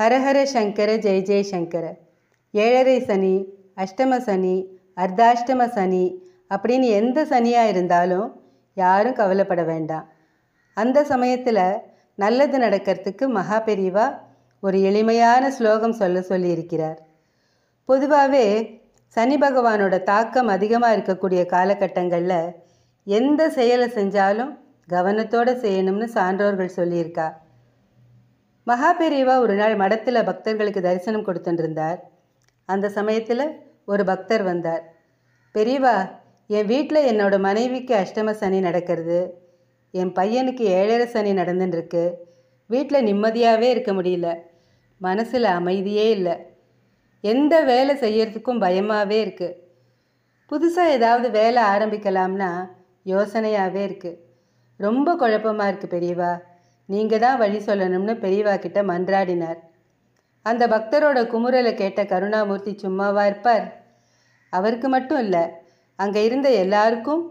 ஹரஹர சங்கர ஜெய ஜெய் சங்கர ஏழரை சனி அஷ்டம சனி அர்த்தாஷ்டம சனி அப்படின்னு எந்த சனியாக இருந்தாலும் யாரும் கவலைப்பட வேண்டாம் அந்த சமயத்தில் நல்லது நடக்கிறதுக்கு மகா பெரிவா ஒரு எளிமையான ஸ்லோகம் சொல்ல சொல்லியிருக்கிறார் பொதுவாகவே சனி பகவானோட தாக்கம் அதிகமாக இருக்கக்கூடிய காலகட்டங்களில் எந்த செயலை செஞ்சாலும் கவனத்தோடு செய்யணும்னு சான்றோர்கள் சொல்லியிருக்கா மகாபேரியவா ஒரு நாள் மடத்தில் பக்தர்களுக்கு தரிசனம் கொடுத்துட்டுருந்தார் அந்த சமயத்தில் ஒரு பக்தர் வந்தார் பெரியவா என் வீட்டில் என்னோடய மனைவிக்கு அஷ்டம சனி நடக்கிறது என் பையனுக்கு ஏழரை சனி நடந்துட்டுருக்கு வீட்டில் நிம்மதியாகவே இருக்க முடியல மனசில் அமைதியே இல்லை எந்த வேலை செய்யறதுக்கும் பயமாகவே இருக்குது புதுசாக ஏதாவது வேலை ஆரம்பிக்கலாம்னா யோசனையாகவே இருக்குது ரொம்ப குழப்பமாக இருக்குது பெரியவா நீங்கள் தான் வழி சொல்லணும்னு பெரியவா கிட்ட மன்றாடினார் அந்த பக்தரோட குமுறலை கேட்ட கருணாமூர்த்தி சும்மாவா இருப்பார் அவருக்கு மட்டும் இல்லை அங்கே இருந்த எல்லாருக்கும்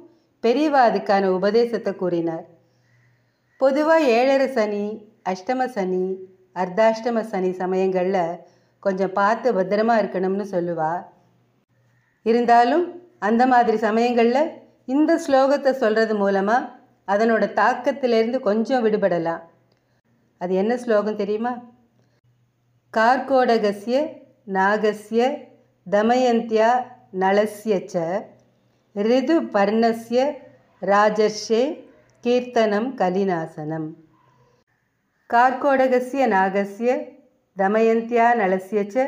பெரியவா அதுக்கான உபதேசத்தை கூறினார் பொதுவாக ஏழரை சனி அஷ்டம சனி அர்த்தாஷ்டம சனி சமயங்களில் கொஞ்சம் பார்த்து பத்திரமா இருக்கணும்னு சொல்லுவா இருந்தாலும் அந்த மாதிரி சமயங்களில் இந்த ஸ்லோகத்தை சொல்கிறது மூலமாக அதனோட தாக்கத்திலேருந்து கொஞ்சம் விடுபடலாம் அது என்ன ஸ்லோகம் தெரியுமா கார்கோடகசிய நாகசிய தமயந்தியா நலசிய ச ரிது பர்ணசிய ராஜர்ஷே கீர்த்தனம் கலிநாசனம் கார்கோடகசிய நாகசிய தமயந்தியா நலசிய ச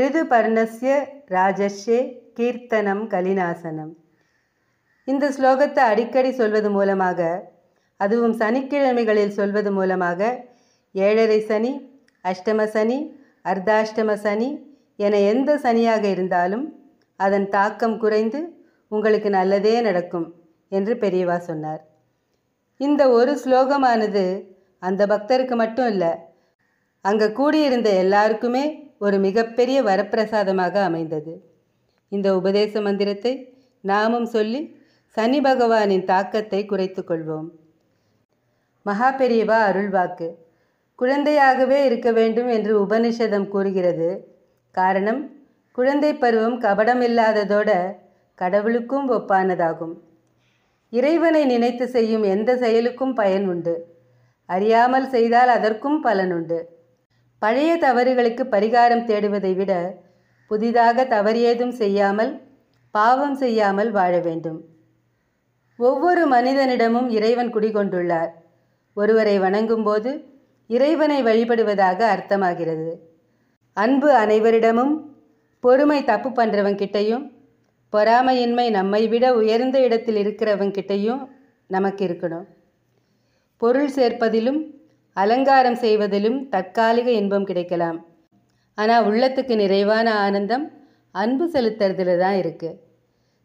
ரிது பர்ணசிய ராஜர்ஷே கீர்த்தனம் கலிநாசனம் இந்த ஸ்லோகத்தை அடிக்கடி சொல்வது மூலமாக அதுவும் சனிக்கிழமைகளில் சொல்வது மூலமாக ஏழரை சனி அஷ்டம சனி அர்த்தாஷ்டம சனி என எந்த சனியாக இருந்தாலும் அதன் தாக்கம் குறைந்து உங்களுக்கு நல்லதே நடக்கும் என்று பெரியவா சொன்னார் இந்த ஒரு ஸ்லோகமானது அந்த பக்தருக்கு மட்டும் இல்லை அங்கே கூடியிருந்த எல்லாருக்குமே ஒரு மிகப்பெரிய வரப்பிரசாதமாக அமைந்தது இந்த உபதேச மந்திரத்தை நாமும் சொல்லி சனி பகவானின் தாக்கத்தை குறைத்து கொள்வோம் மகா பெரியவா அருள்வாக்கு குழந்தையாகவே இருக்க வேண்டும் என்று உபனிஷதம் கூறுகிறது காரணம் குழந்தை பருவம் கபடம் இல்லாததோட கடவுளுக்கும் ஒப்பானதாகும் இறைவனை நினைத்து செய்யும் எந்த செயலுக்கும் பயன் உண்டு அறியாமல் செய்தால் அதற்கும் பலன் உண்டு பழைய தவறுகளுக்கு பரிகாரம் தேடுவதை விட புதிதாக தவறியதும் செய்யாமல் பாவம் செய்யாமல் வாழ வேண்டும் ஒவ்வொரு மனிதனிடமும் இறைவன் குடிகொண்டுள்ளார் ஒருவரை வணங்கும்போது இறைவனை வழிபடுவதாக அர்த்தமாகிறது அன்பு அனைவரிடமும் பொறுமை தப்பு பண்ணுறவங்க கிட்டையும் பொறாமையின்மை நம்மை விட உயர்ந்த இடத்தில் இருக்கிறவங்க கிட்டையும் நமக்கு இருக்கணும் பொருள் சேர்ப்பதிலும் அலங்காரம் செய்வதிலும் தற்காலிக இன்பம் கிடைக்கலாம் ஆனால் உள்ளத்துக்கு நிறைவான ஆனந்தம் அன்பு செலுத்துறதுல தான் இருக்குது